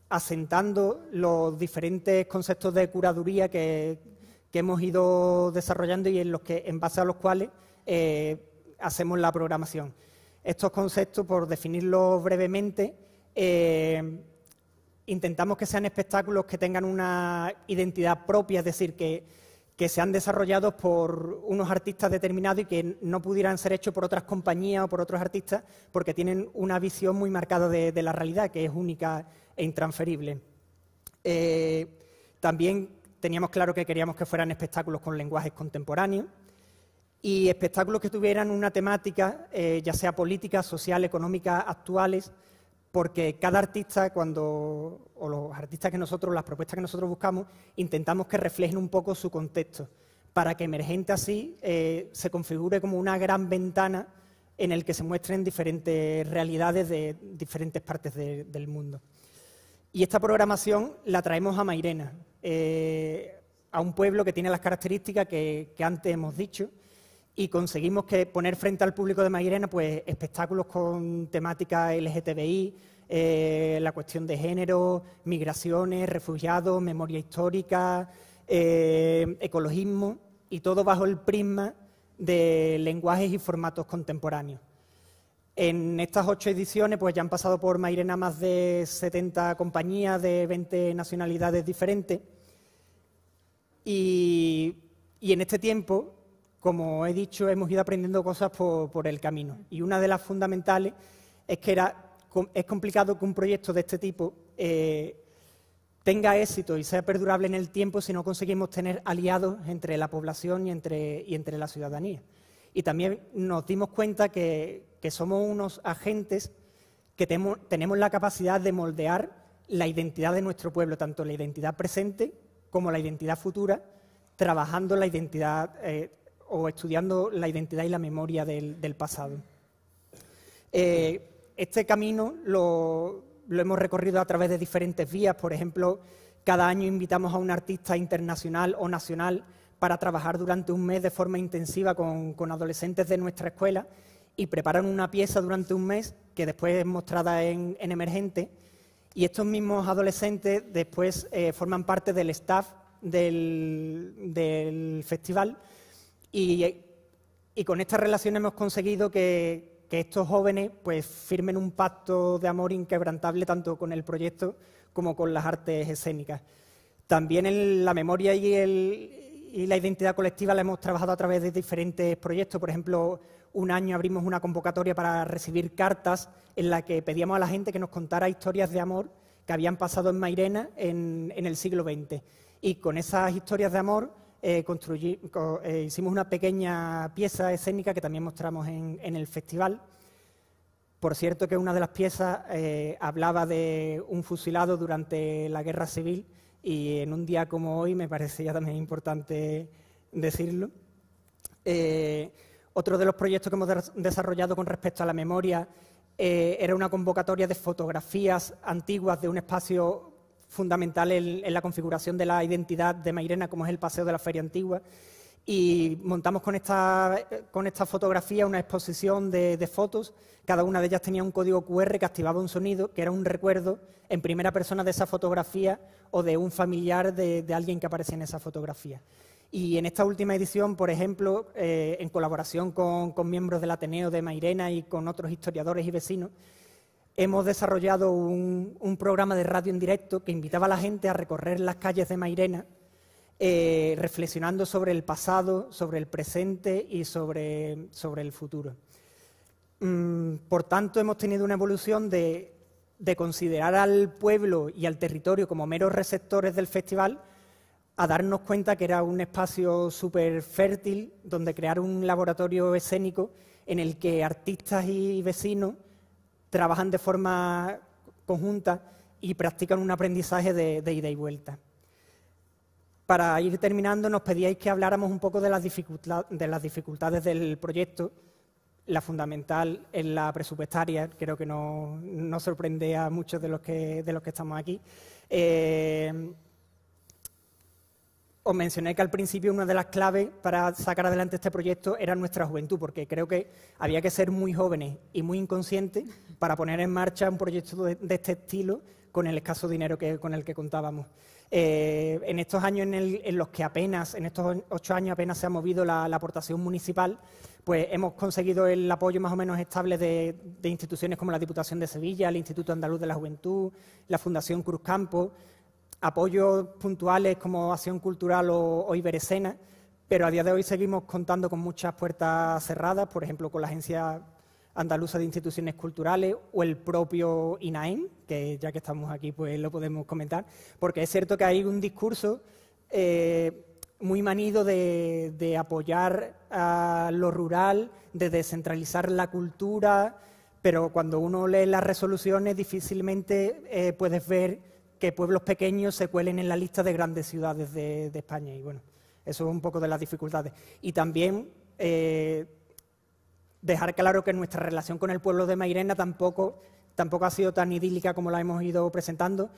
asentando los diferentes conceptos de curaduría que, hemos ido desarrollando y en los que, en base a los cuales eh, hacemos la programación. Estos conceptos, por definirlos brevemente, eh, intentamos que sean espectáculos que tengan una identidad propia, es decir, que que se han desarrollado por unos artistas determinados y que no pudieran ser hechos por otras compañías o por otros artistas porque tienen una visión muy marcada de, la realidad que es única e intransferible. Eh, también teníamos claro que queríamos que fueran espectáculos con lenguajes contemporáneos y espectáculos que tuvieran una temática, eh, ya sea política, social, económica, actuales, porque cada artista, cuando, o los artistas que nosotros, las propuestas que nosotros buscamos, intentamos que reflejen un poco su contexto, para que Emergente así eh, se configure como una gran ventana en el que se muestren diferentes realidades de diferentes partes del mundo. Y esta programación la traemos a Mairena, eh, a un pueblo que tiene las características que antes hemos dicho, y conseguimos que poner frente al público de Mairena pues, espectáculos con temática LGTBI, eh, la cuestión de género, migraciones, refugiados, memoria histórica, eh, ecologismo, y todo bajo el prisma de lenguajes y formatos contemporáneos. En estas ocho ediciones pues, ya han pasado por Mairena más de 70 compañías de 20 nacionalidades diferentes. y en este tiempo como he dicho, hemos ido aprendiendo cosas por, el camino. Y una de las fundamentales es que es complicado que un proyecto de este tipo eh, tenga éxito y sea perdurable en el tiempo si no conseguimos tener aliados entre la población y entre, la ciudadanía. Y también nos dimos cuenta que, somos unos agentes que tenemos la capacidad de moldear la identidad de nuestro pueblo, tanto la identidad presente como la identidad futura, trabajando la identidad eh, o estudiando la identidad y la memoria del, pasado. Eh, eh, este camino lo, hemos recorrido a través de diferentes vías. Por ejemplo, cada año invitamos a un artista internacional o nacional para trabajar durante un mes de forma intensiva con, adolescentes de nuestra escuela y preparan una pieza durante un mes que después es mostrada en, Emergente. Y estos mismos adolescentes después eh, forman parte del staff del festival y, con esta relación hemos conseguido que, estos jóvenes pues, firmen un pacto de amor inquebrantable tanto con el proyecto como con las artes escénicas. También en la memoria y, la identidad colectiva la hemos trabajado a través de diferentes proyectos. Por ejemplo, un año abrimos una convocatoria para recibir cartas en la que pedíamos a la gente que nos contara historias de amor que habían pasado en Mairena en el siglo XX. Y con esas historias de amor eh, eh, hicimos una pequeña pieza escénica que también mostramos en, el festival. Por cierto que una de las piezas eh, hablaba de un fusilado durante la guerra civil y en un día como hoy me parecía también importante decirlo. otro de los proyectos que hemos desarrollado con respecto a la memoria era una convocatoria de fotografías antiguas de un espacio fundamental en, la configuración de la identidad de Mairena, como es el Paseo de la Feria Antigua. Y montamos con esta, fotografía una exposición de, fotos. Cada una de ellas tenía un código QR que activaba un sonido, que era un recuerdo en primera persona de esa fotografía o de un familiar de, alguien que aparecía en esa fotografía. Y en esta última edición, por ejemplo, eh, en colaboración con miembros del Ateneo de Mairena y con otros historiadores y vecinos, hemos desarrollado un, programa de radio en directo que invitaba a la gente a recorrer las calles de Mairena, eh, reflexionando sobre el pasado, sobre el presente y sobre, el futuro. Mm, por tanto, hemos tenido una evolución de, de considerar al pueblo y al territorio como meros receptores del festival a darnos cuenta que era un espacio súper fértil donde crear un laboratorio escénico en el que artistas y vecinos trabajan de forma conjunta y practican un aprendizaje de, ida y vuelta. Para ir terminando, nos pedíais que habláramos un poco de las, dificultades del proyecto. La fundamental es la presupuestaria, creo que no, sorprende a muchos de los que, estamos aquí. Eh, os mencioné que al principio una de las claves para sacar adelante este proyecto era nuestra juventud, porque creo que había que ser muy jóvenes y muy inconscientes para poner en marcha un proyecto de, este estilo con el escaso dinero que, con el que contábamos. Eh, en estos años en, los que apenas, en estos ocho años apenas se ha movido la, aportación municipal, pues hemos conseguido el apoyo más o menos estable de, instituciones como la Diputación de Sevilla, el Instituto Andaluz de la Juventud, la Fundación Cruz Campo, apoyos puntuales como Acción Cultural o, Iberesena. Iberescena, pero a día de hoy seguimos contando con muchas puertas cerradas, por ejemplo, con la Agencia Andaluza de Instituciones Culturales o el propio INAEM, que ya que estamos aquí pues lo podemos comentar, porque es cierto que hay un discurso eh, muy manido de, apoyar a lo rural, de descentralizar la cultura, pero cuando uno lee las resoluciones difícilmente eh, puedes ver que pueblos pequeños se cuelen en la lista de grandes ciudades de, España. Y bueno, eso es un poco de las dificultades. Y también eh, dejar claro que nuestra relación con el pueblo de Mairena tampoco, ha sido tan idílica como la hemos ido presentando.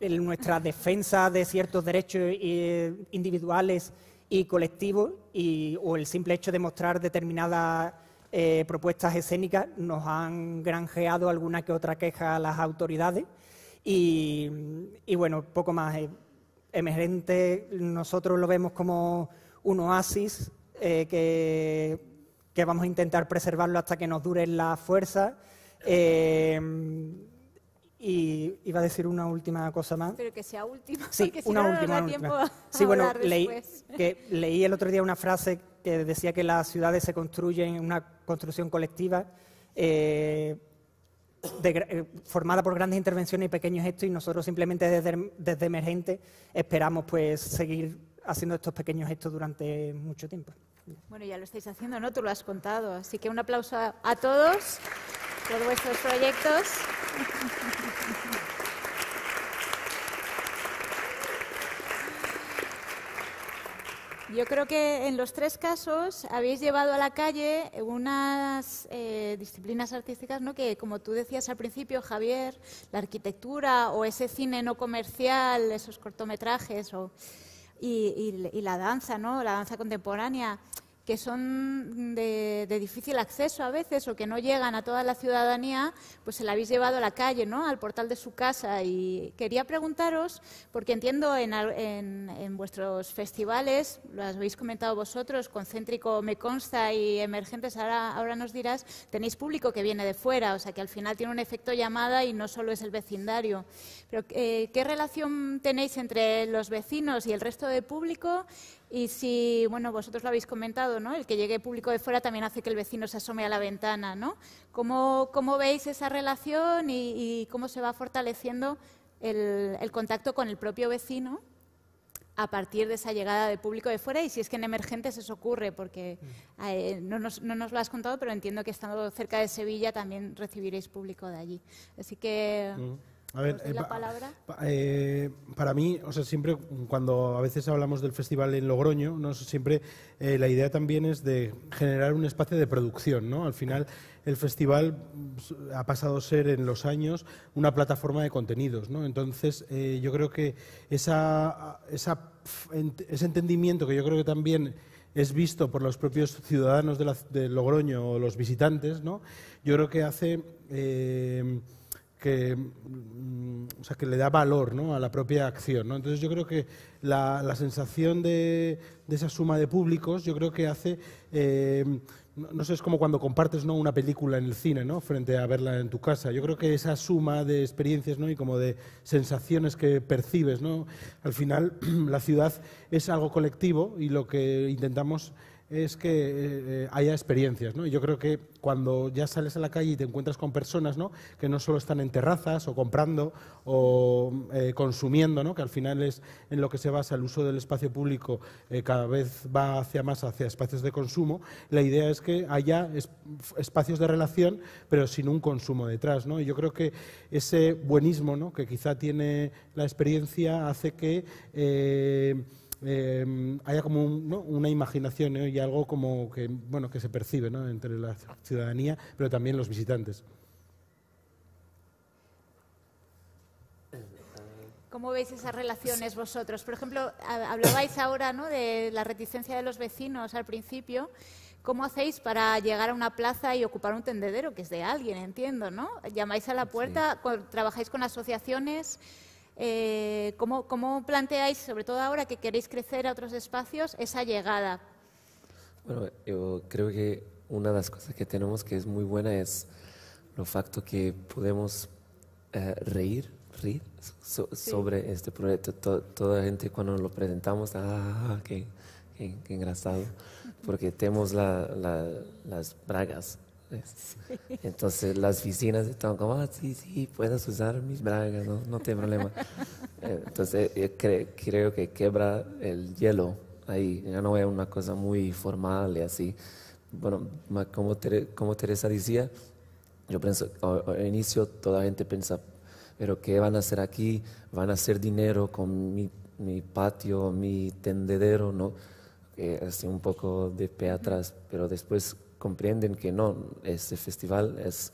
En nuestra defensa de ciertos derechos eh, individuales y colectivos y, o el simple hecho de mostrar determinadas eh, propuestas escénicas nos han granjeado alguna que otra queja a las autoridades y, bueno, poco más. Eh, emergente, nosotros lo vemos como un oasis eh, que, vamos a intentar preservarlo hasta que nos dure la fuerza. Eh, y iba a decir una última cosa más. Pero que sea última. una última. sí, bueno, leí, el otro día una frase que decía que las ciudades se construyen en una construcción colectiva. Eh, formada por grandes intervenciones y pequeños gestos y nosotros simplemente desde, Emergente esperamos pues seguir haciendo estos pequeños gestos durante mucho tiempo. Bueno, ya lo estáis haciendo, ¿no? Tú lo has contado. Así que un aplauso a todos por vuestros proyectos. Yo creo que en los tres casos habéis llevado a la calle unas eh, disciplinas artísticas ¿no? que, como tú decías al principio, Javier, la arquitectura o ese cine no comercial, esos cortometrajes o, y, y la danza, ¿no? la danza contemporánea que son de, difícil acceso a veces o que no llegan a toda la ciudadanía, pues se la habéis llevado a la calle, ¿no? al portal de su casa. Y quería preguntaros, porque entiendo en, vuestros festivales, lo habéis comentado vosotros, Concéntrico me consta y Emergentes ahora, nos dirás, tenéis público que viene de fuera, o sea que al final tiene un efecto llamada y no solo es el vecindario. Pero eh, ¿qué relación tenéis entre los vecinos y el resto de público? Y si, bueno, vosotros lo habéis comentado, ¿no? El que llegue público de fuera también hace que el vecino se asome a la ventana, ¿no? ¿Cómo, veis esa relación y, cómo se va fortaleciendo el, contacto con el propio vecino a partir de esa llegada de público de fuera y si es que en emergentes eso ocurre, porque mm. eh, no, nos, no, nos, lo has contado, pero entiendo que estando cerca de Sevilla también recibiréis público de allí. Así que, mm. A eh, eh, para mí, o sea, siempre cuando a veces hablamos del festival en Logroño, ¿no? siempre eh, la idea también es de generar un espacio de producción, ¿no? Al final el festival pues, ha pasado a ser en los años una plataforma de contenidos, ¿no? Entonces yo creo que esa, ese entendimiento que yo creo que también es visto por los propios ciudadanos de, de Logroño o los visitantes, ¿no? Yo creo que hace que, mm, o sea, que le da valor a la propia acción. Entonces yo creo que la, sensación de, esa suma de públicos, yo creo que hace, eh, no, sé, es como cuando compartes ¿no? una película en el cine ¿no? frente a verla en tu casa. Yo creo que esa suma de experiencias y como de sensaciones que percibes, ¿no? al final la ciudad es algo colectivo y lo que intentamos es que eh, eh, haya experiencias, ¿no? Yo creo que cuando ya sales a la calle y te encuentras con personas, Que no solo están en terrazas o comprando o eh, consumiendo, ¿no? Que al final es en lo que se basa el uso del espacio público, cada vez va hacia más hacia espacios de consumo. La idea es que haya espacios de relación, pero sin un consumo detrás, Y yo creo que ese buenismo, Que quizá tiene la experiencia hace que Em, haya como una imaginación ¿eh? y algo como que, bueno, que se percibe entre la ciudadanía, pero también los visitantes. ¿Cómo veis esas relaciones vosotros? Por ejemplo, hablabais ahora ¿no? de la reticencia de los vecinos al principio. ¿Cómo hacéis para llegar a una plaza y ocupar un tendedero que es de alguien, entiendo, ¿no? Llamáis a la puerta, trabajáis con asociaciones. Eh, ¿cómo, planteáis, sobre todo ahora que queréis crecer a otros espacios, esa llegada? Bueno, yo creo que una de las cosas que tenemos que es muy buena es lo facto que podemos eh, reír, sobre este proyecto. toda la gente cuando lo presentamos, ah, ah qué, qué, engrasado, porque tenemos las bragas Entonces las oficinas estaban como, ah, sí, sí, puedes usar mis bragas, no, no tiene problema. Entonces eh, creo que quebra el hielo ahí, ya no es una cosa muy formal y así. Bueno, como, como Teresa decía, yo pienso, al inicio toda la gente piensa, pero ¿qué van a hacer aquí? ¿Van a hacer dinero con mi, patio, mi tendedero? ¿no? Eh, así un poco de pie pero después comprenden que no, este festival es,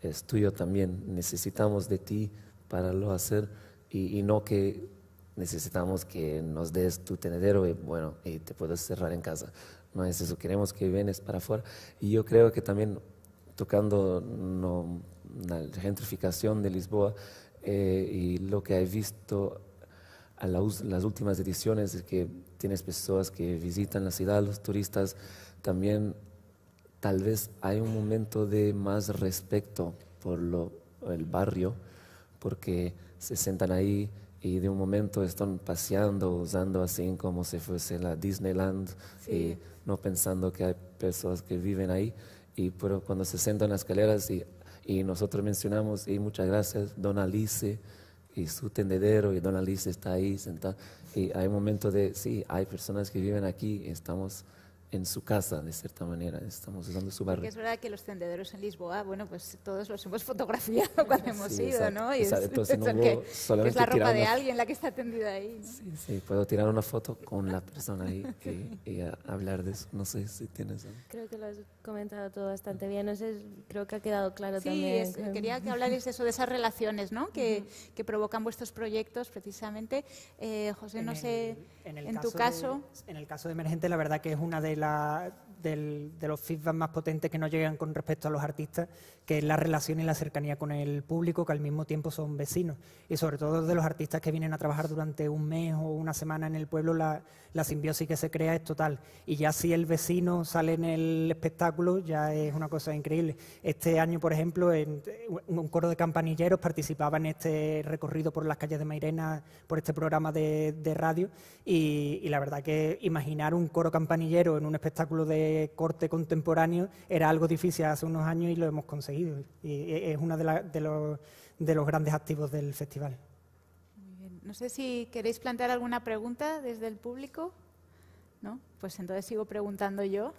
es tuyo también, necesitamos de ti para lo hacer y, no que necesitamos que nos des tu tenedero y bueno, y te puedas cerrar en casa. No es eso, queremos que vienes para afuera. Y yo creo que también tocando no, la gentrificación de Lisboa eh, y lo que he visto a las últimas ediciones es que tienes personas que visitan la ciudad, los turistas también tal vez hay un momento de más respeto por el barrio, porque se sentan ahí y de un momento están paseando, usando así como si fuese la Disneyland, y eh, no pensando que hay personas que viven ahí. Y pero cuando se sentan en las escaleras y, nosotros mencionamos, y muchas gracias, don Alice, y su tendedero, y don Alice está ahí sentada. Y hay un momento de, sí, hay personas que viven aquí, estamos en su casa, de cierta manera. Estamos usando su barrio. es verdad que los tendederos en Lisboa, bueno, pues todos los hemos fotografiado cuando hemos ido, ¿no? Y es, que, es la ropa de alguien la que está tendida ahí. Sí, sí, puedo tirar una foto con la persona ahí y, hablar de eso. No sé si tienes. Creo que lo has comentado todo bastante bien. No sé, creo que ha quedado claro también. Sí, quería que hablarais de eso, de esas relaciones, ¿no? Que, provocan vuestros proyectos, precisamente. Eh, José, no sé, en, tu caso. en el caso de Emergente, la verdad que es una de las de los feedback más potentes que nos llegan con respecto a los artistas, que es la relación y la cercanía con el público, que al mismo tiempo son vecinos. Y sobre todo de los artistas que vienen a trabajar durante un mes o una semana en el pueblo, la, simbiosis que se crea es total. Y ya si el vecino sale en el espectáculo, ya es una cosa increíble. Este año, por ejemplo, un coro de campanilleros participaba en este recorrido por las calles de Mairena, por este programa de, radio, y la verdad que imaginar un coro campanillero en un un espectáculo de corte contemporáneo era algo difícil hace unos años y lo hemos conseguido. Y es uno de, los, grandes activos del festival. No sé si queréis plantear alguna pregunta desde el público. Pues entonces sigo preguntando yo.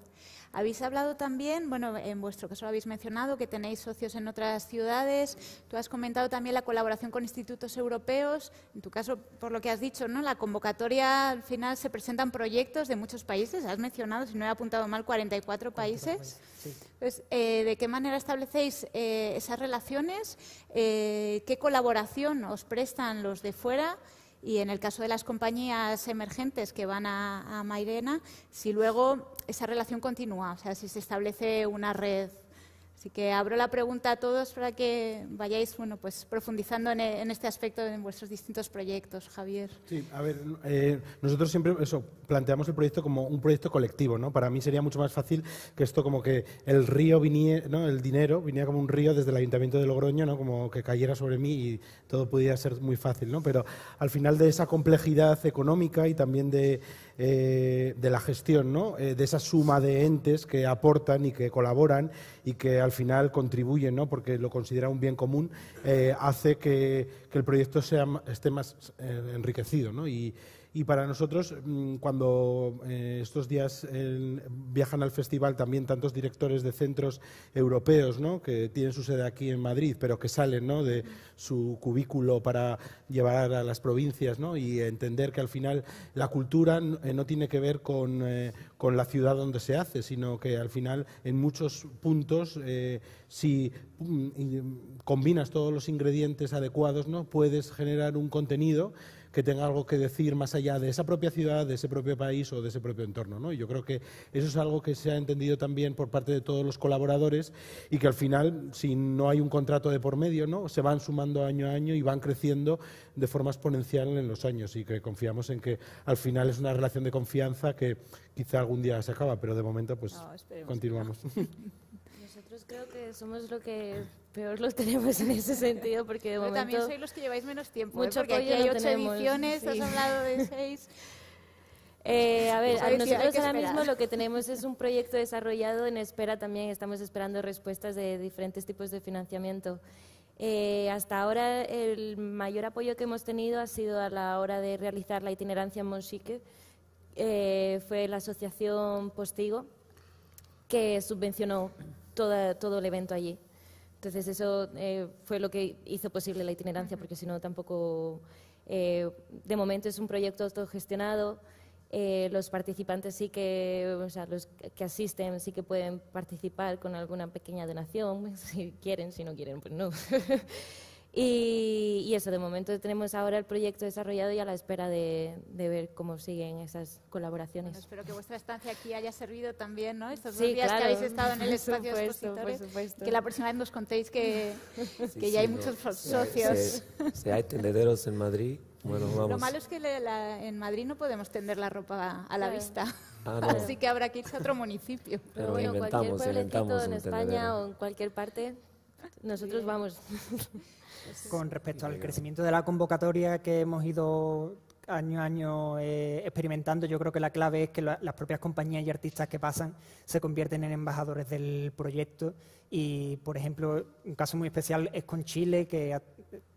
Habéis hablado también, bueno, en vuestro caso lo habéis mencionado, que tenéis socios en otras ciudades. Tú has comentado también la colaboración con institutos europeos. En tu caso, por lo que has dicho, La convocatoria, al final se presentan proyectos de muchos países. Has mencionado, si no he apuntado mal, 44 países. Eh, ¿De qué manera establecéis eh, esas relaciones? Eh, ¿Qué colaboración os prestan los de fuera? Y en el caso de las compañías emergentes que van a, a Mairena, si luego esa relación continúa, o sea, si se establece una red Así que abro la pregunta a todos para que vayáis bueno, pues, profundizando en, e, este aspecto de vuestros distintos proyectos, Javier. Sí, a ver, eh, nosotros siempre planteamos el proyecto como un proyecto colectivo, ¿no? Para mí sería mucho más fácil que esto como que el río viniera, ¿no? El dinero viniera como un río desde el Ayuntamiento de Logroño, ¿no? Como que cayera sobre mí y todo pudiera ser muy fácil, ¿no? Pero al final de esa complejidad económica y también de eh, de la gestión, ¿no? Eh, de esa suma de entes que aportan y que colaboran y que al final contribuyen, porque lo considera un bien común, eh, hace que, el proyecto sea, esté más enriquecido y, y para nosotros, mm, cuando eh, estos días viajan al festival también tantos directores de centros europeos, ¿no? que tienen su sede aquí en Madrid, pero que salen de su cubículo para llevar a las provincias y entender que al final la cultura eh, no tiene que ver eh, con, la ciudad donde se hace, sino que al final en muchos puntos, si mm, mm, combinas todos los ingredientes adecuados, ¿no? puedes generar un contenido que tenga algo que decir más allá de esa propia ciudad, de ese propio país o de ese propio entorno. ¿no? Y yo creo que eso es algo que se ha entendido también por parte de todos los colaboradores y que al final, si no hay un contrato de por medio, ¿no? se van sumando año a año y van creciendo de forma exponencial en los años y que confiamos en que al final es una relación de confianza que quizá algún día se acaba, pero de momento pues continuamos. creo que somos lo que peor los tenemos en ese sentido, porque de también sois los que lleváis menos tiempo, ¿eh? mucho porque aquí hay ocho ediciones, has hablado de seis... Eh, a ver, a nosotros ahora mismo lo que tenemos es un proyecto desarrollado en espera también, estamos esperando respuestas de diferentes tipos de financiamiento. Eh, hasta ahora el mayor apoyo que hemos tenido ha sido a la hora de realizar la itinerancia en Monsique, fue la asociación Postigo que subvencionó todo el evento allí. Entonces eso eh, fue lo que hizo posible la itinerancia, porque si no tampoco... Eh, de momento es un proyecto autogestionado. Eh, los participantes sí que, o sea, los que asisten sí que pueden participar con alguna pequeña donación, si quieren, si no quieren, pues no. Y, eso, de momento tenemos ahora el proyecto desarrollado y a la espera de, ver cómo siguen esas colaboraciones. espero que vuestra estancia aquí haya servido también, ¿no? Estos dos días que habéis estado en el espacio por supuesto, expositores. Que la próxima vez nos contéis que, que ya hay muchos socios. Si hay, tendederos en Madrid, bueno, vamos. Lo malo es que en Madrid no podemos tender la ropa a la vista. Ah, Así que habrá que irse a otro municipio. Pero, bueno, cualquier pueblecito en España o en cualquier parte nosotros vamos. Pues con respecto al crecimiento de la convocatoria que hemos ido año a año eh, experimentando, yo creo que la clave es que las propias compañías y artistas que pasan se convierten en embajadores del proyecto. Y, por ejemplo, un caso muy especial es con Chile, que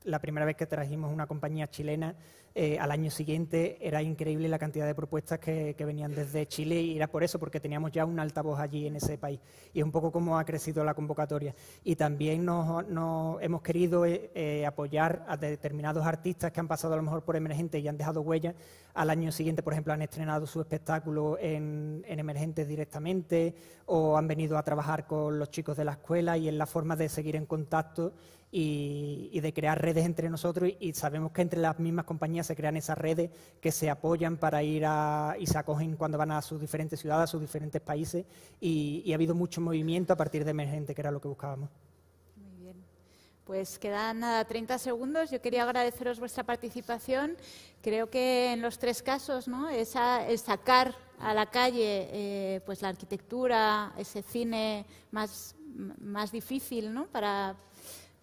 la primera vez que trajimos una compañía chilena eh, al año siguiente era increíble la cantidad de propuestas que, venían desde Chile y era por eso, porque teníamos ya un altavoz allí en ese país. Y es un poco como ha crecido la convocatoria. Y también nos, hemos querido eh, eh, apoyar a determinados artistas que han pasado a lo mejor por Emergente y han dejado huella. Al año siguiente, por ejemplo, han estrenado su espectáculo en, Emergentes directamente o han venido a trabajar con los chicos de la escuela y en la forma de seguir en contacto y, de crear redes entre nosotros y, sabemos que entre las mismas compañías se crean esas redes que se apoyan para ir a, y se acogen cuando van a sus diferentes ciudades, a sus diferentes países y, ha habido mucho movimiento a partir de Emergente, que era lo que buscábamos. Muy bien. Pues quedan nada, 30 segundos. Yo quería agradeceros vuestra participación. Creo que en los tres casos, ¿no? Esa, el sacar a la calle eh, pues la arquitectura, ese cine más, más difícil ¿no? para,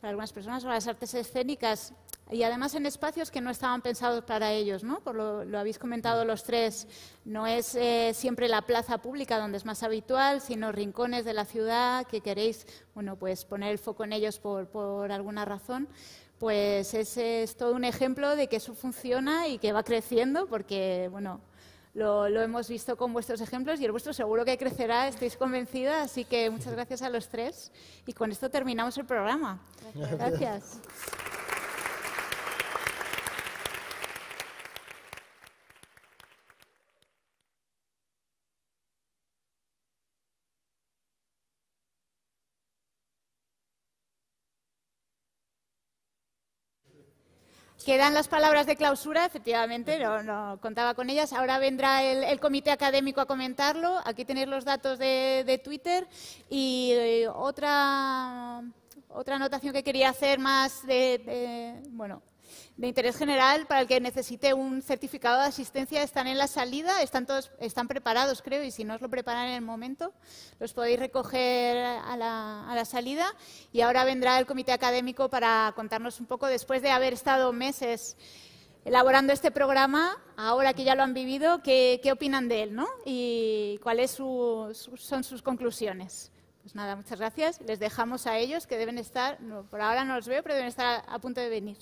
algunas personas, o las artes escénicas, y además en espacios que no estaban pensados para ellos, ¿no? Por lo, habéis comentado los tres, no es eh, siempre la plaza pública donde es más habitual, sino rincones de la ciudad que queréis, bueno, pues poner el foco en ellos por, por alguna razón. Pues ese es todo un ejemplo de que eso funciona y que va creciendo, porque, bueno, lo, hemos visto con vuestros ejemplos y el vuestro seguro que crecerá, estáis convencida. Así que muchas gracias a los tres y con esto terminamos el programa. gracias. Quedan las palabras de clausura, efectivamente, no, contaba con ellas. Ahora vendrá el, comité académico a comentarlo. Aquí tenéis los datos de, Twitter. Y eh, otra, otra anotación que quería hacer más de, de bueno, de interés general para el que necesite un certificado de asistencia están en la salida, están todos preparados, creo, y si no os lo preparan en el momento, los podéis recoger a la, salida. Y ahora vendrá el comité académico para contarnos un poco, después de haber estado meses elaborando este programa, ahora que ya lo han vivido, qué, opinan de él ¿no? y cuáles son sus conclusiones. Pues nada, muchas gracias. Les dejamos a ellos que deben estar, por ahora no los veo, pero deben estar a punto de venir.